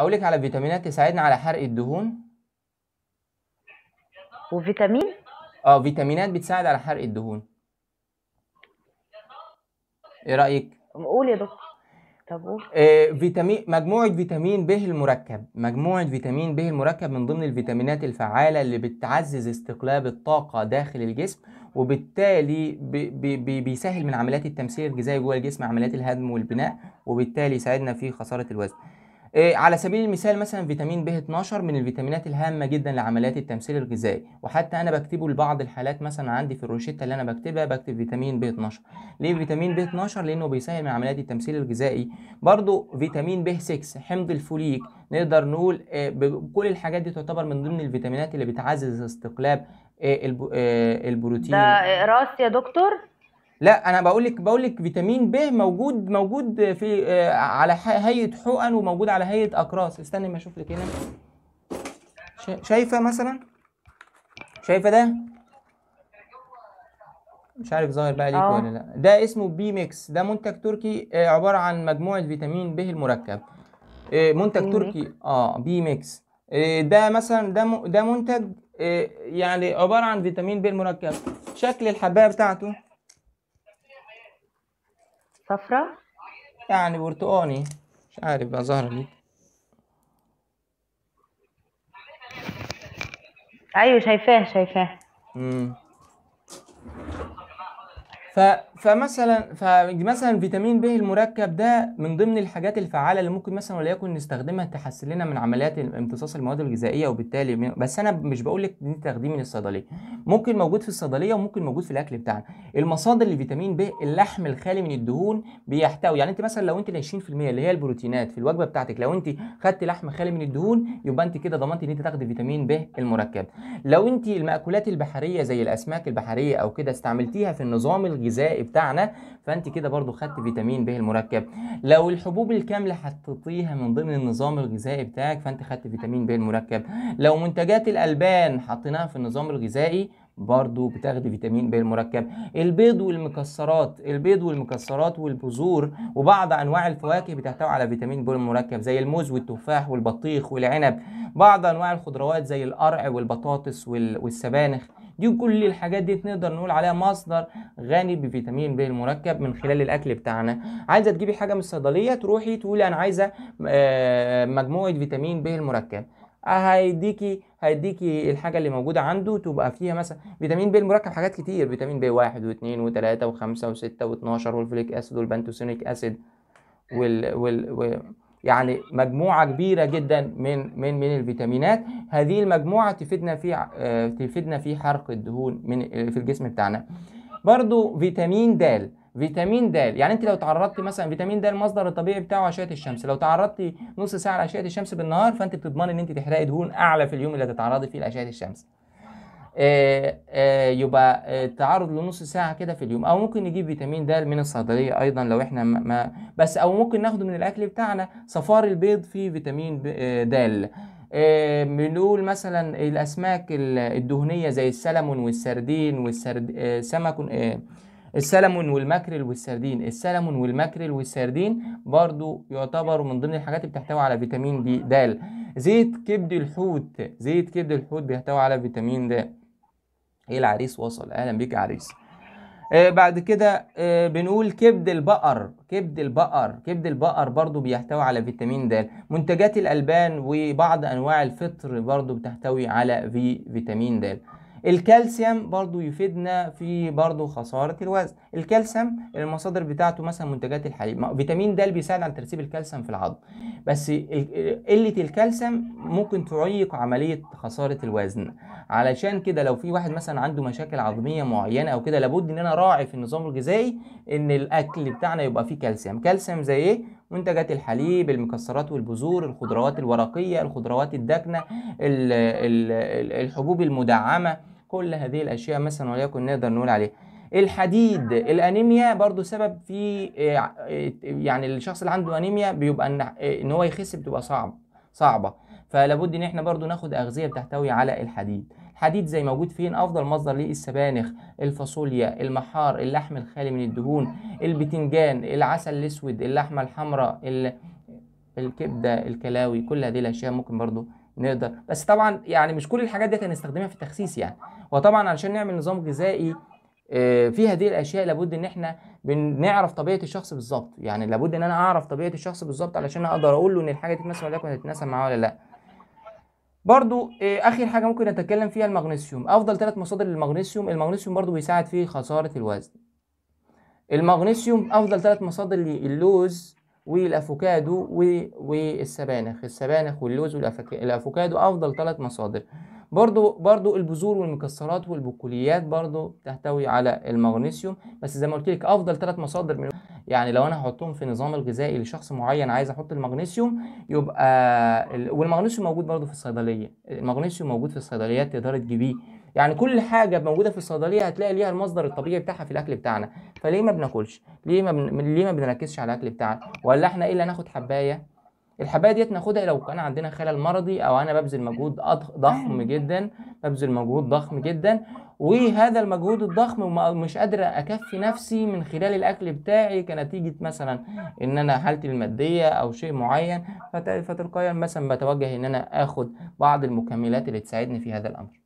اقول لك على فيتامينات تساعدنا على حرق الدهون وفيتامين اه فيتامينات بتساعد على حرق الدهون ايه رايك قول يا دكتور طب قول آه فيتامين مجموعه فيتامين ب المركب مجموعه فيتامين ب المركب من ضمن الفيتامينات الفعاله اللي بتعزز استقلاب الطاقه داخل الجسم وبالتالي بي بي بيسهل من عمليات التمثيل الغذائي جوه الجسم عمليات الهدم والبناء وبالتالي يساعدنا في خساره الوزن آه، على سبيل المثال مثلا فيتامين ب 12 من الفيتامينات الهامه جدا لعمليات التمثيل الغذائي وحتى انا بكتبه لبعض الحالات مثلا عندي في الروشته اللي انا بكتبها بكتب فيتامين ب 12 ليه فيتامين ب 12 لانه بيسهل من عمليات التمثيل الغذائي برضو فيتامين ب 6 حمض الفوليك نقدر نقول آه، كل الحاجات دي تعتبر من ضمن الفيتامينات اللي بتعزز استقلاب آه، البروتين ده راس يا دكتور لا انا بقول لك بقول لك فيتامين ب موجود موجود في آه، على هيئه حقن وموجود على هيئه اقراص استني ما اشوف لك هنا شايفه مثلا شايفه ده مش عارف ظاهر بقى ليك ولا آه. لا ده اسمه بي ميكس ده منتج تركي آه، عباره عن مجموعه فيتامين ب المركب منتج تركي اه بي ميكس ده مثلا ده ده منتج يعني عباره عن فيتامين ب المركب شكل الحبايه بتاعته صفرة يعني برتقاني مش عارف بقى ظهر لي ايوه شايفاه شايفاه ف... فمثلا فمثلا فيتامين ب المركب ده من ضمن الحاجات الفعاله اللي ممكن مثلا وليكن نستخدمها تحسن لنا من عمليات امتصاص المواد الغذائيه وبالتالي بس انا مش بقول لك دي تاخديه من الصيدليه ممكن موجود في الصيدليه وممكن موجود في الاكل بتاعنا المصادر لفيتامين ب اللحم الخالي من الدهون بيحتوي يعني انت مثلا لو انت ال 20% اللي هي البروتينات في الوجبه بتاعتك لو انت خدت لحم خالي من الدهون يبقى انت كده ضمنت ان انت تاخدي فيتامين ب المركب لو انت المأكولات البحريه زي الاسماك البحريه او كده استعملتيها في النظام الغذائي بتاعنا فانت كده برضو خدت فيتامين ب المركب لو الحبوب الكامله حطيتيها من ضمن النظام الغذائي بتاعك فانت خدت فيتامين ب المركب لو منتجات الالبان حطيناها في النظام الغذائي برضو بتاخدي فيتامين ب المركب البيض والمكسرات البيض والمكسرات والبذور وبعض انواع الفواكه بتحتوي على فيتامين ب المركب زي الموز والتفاح والبطيخ والعنب بعض انواع الخضروات زي القرع والبطاطس والسبانخ دي كل الحاجات دي نقدر نقول عليها مصدر غني بفيتامين ب المركب من خلال الاكل بتاعنا عايزه تجيبي حاجه من الصيدليه تروحي تقولي انا عايزه آه، مجموعه فيتامين ب المركب هيديكي هيديكي الحاجه اللي موجوده عنده تبقى فيها مثلا فيتامين ب المركب حاجات كتير فيتامين ب 1 و2 و3 و5 و6 و12 والفوليك اسيد والبنتوسينيك اسيد وال, وال, و... يعني مجموعة كبيرة جدا من من من الفيتامينات هذه المجموعة تفيدنا في آه، تفيدنا في حرق الدهون من آه، في الجسم بتاعنا برضو فيتامين د فيتامين د يعني انت لو تعرضتي مثلا فيتامين د المصدر الطبيعي بتاعه اشعه الشمس لو تعرضتي نص ساعه لاشعه الشمس بالنهار فانت بتضمني ان انت تحرقي دهون اعلى في اليوم اللي هتتعرضي فيه لاشعه الشمس آآ آه، آآ آه، يبقى التعرض آه، لنص ساعه كده في اليوم او ممكن نجيب فيتامين د من الصيدليه ايضا لو احنا ما بس او ممكن ناخده من الاكل بتاعنا صفار البيض فيه فيتامين د بنقول مثلا الاسماك الدهنيه زي السلمون والسردين والسرد سمك السلمون والماكريل والسردين السلمون والماكريل والسردين برضو يعتبروا من ضمن الحاجات اللي بتحتوي على فيتامين دي د زيت كبد الحوت زيت كبد الحوت بيحتوي على فيتامين د ايه العريس وصل اهلا بيك يا عريس آه بعد كده آه بنقول كبد البقر كبد البقر كبد البقر برضو بيحتوي على فيتامين د منتجات الالبان وبعض انواع الفطر برضو بتحتوي على في فيتامين د الكالسيوم برضو يفيدنا في برضو خسارة الوزن الكالسيوم المصادر بتاعته مثلا منتجات الحليب فيتامين د بيساعد على ترسيب الكالسيوم في العظم بس قلة الكالسيوم ممكن تعيق عملية خسارة الوزن علشان كده لو في واحد مثلا عنده مشاكل عظمية معينة او كده لابد ان انا راعي في النظام الغذائي ان الاكل بتاعنا يبقى فيه كالسيوم كالسيوم زي ايه منتجات الحليب المكسرات والبذور الخضروات الورقية الخضروات الداكنة الحبوب المدعمة كل هذه الاشياء مثلا وليكن نقدر نقول عليها الحديد الانيميا برضو سبب في آه، يعني الشخص اللي عنده انيميا بيبقى آه، ان هو يخس بتبقى صعب صعبه فلابد ان احنا برضو ناخد اغذيه بتحتوي على الحديد الحديد زي موجود فين افضل مصدر ليه السبانخ الفاصوليا المحار اللحم الخالي من الدهون البتنجان العسل الاسود اللحمه الحمراء الكبده الكلاوي كل هذه الاشياء ممكن برضو نقدر بس طبعا يعني مش كل الحاجات دي هنستخدمها في التخسيس يعني وطبعا علشان نعمل نظام غذائي آه، في هذه الاشياء لابد ان احنا بنعرف طبيعه الشخص بالظبط يعني لابد ان انا اعرف طبيعه الشخص بالظبط علشان اقدر اقول له ان الحاجه دي مثلا وليكن هتتناسب معاه ولا لا برضو آه، اخر حاجه ممكن نتكلم فيها المغنيسيوم افضل ثلاث مصادر للمغنيسيوم المغنيسيوم برضو بيساعد في خساره الوزن المغنيسيوم افضل ثلاث مصادر للوز والافوكادو والسبانخ السبانخ واللوز والافوكادو افضل ثلاث مصادر برضو برضو البذور والمكسرات والبقوليات برضو تحتوي على المغنيسيوم بس زي ما قلت لك افضل ثلاث مصادر من يعني لو انا هحطهم في نظام الغذائي لشخص معين عايز احط المغنيسيوم يبقى والمغنيسيوم موجود برضو في الصيدليه المغنيسيوم موجود في الصيدليات تقدر تجيبيه يعني كل حاجه موجوده في الصيدليه هتلاقي ليها المصدر الطبيعي بتاعها في الاكل بتاعنا فليه ما بناكلش ليه ما بن... ليه ما بنركزش على الاكل بتاعنا ولا احنا ايه اللي هناخد حبايه الحبايه ديت ناخدها لو كان عندنا خلل مرضي او انا ببذل مجهود ضخم جدا ببذل مجهود ضخم جدا وهذا المجهود الضخم مش قادر اكفي نفسي من خلال الاكل بتاعي كنتيجه مثلا ان انا حالتي الماديه او شيء معين فتلقائيا مثلا بتوجه ان انا اخد بعض المكملات اللي تساعدني في هذا الامر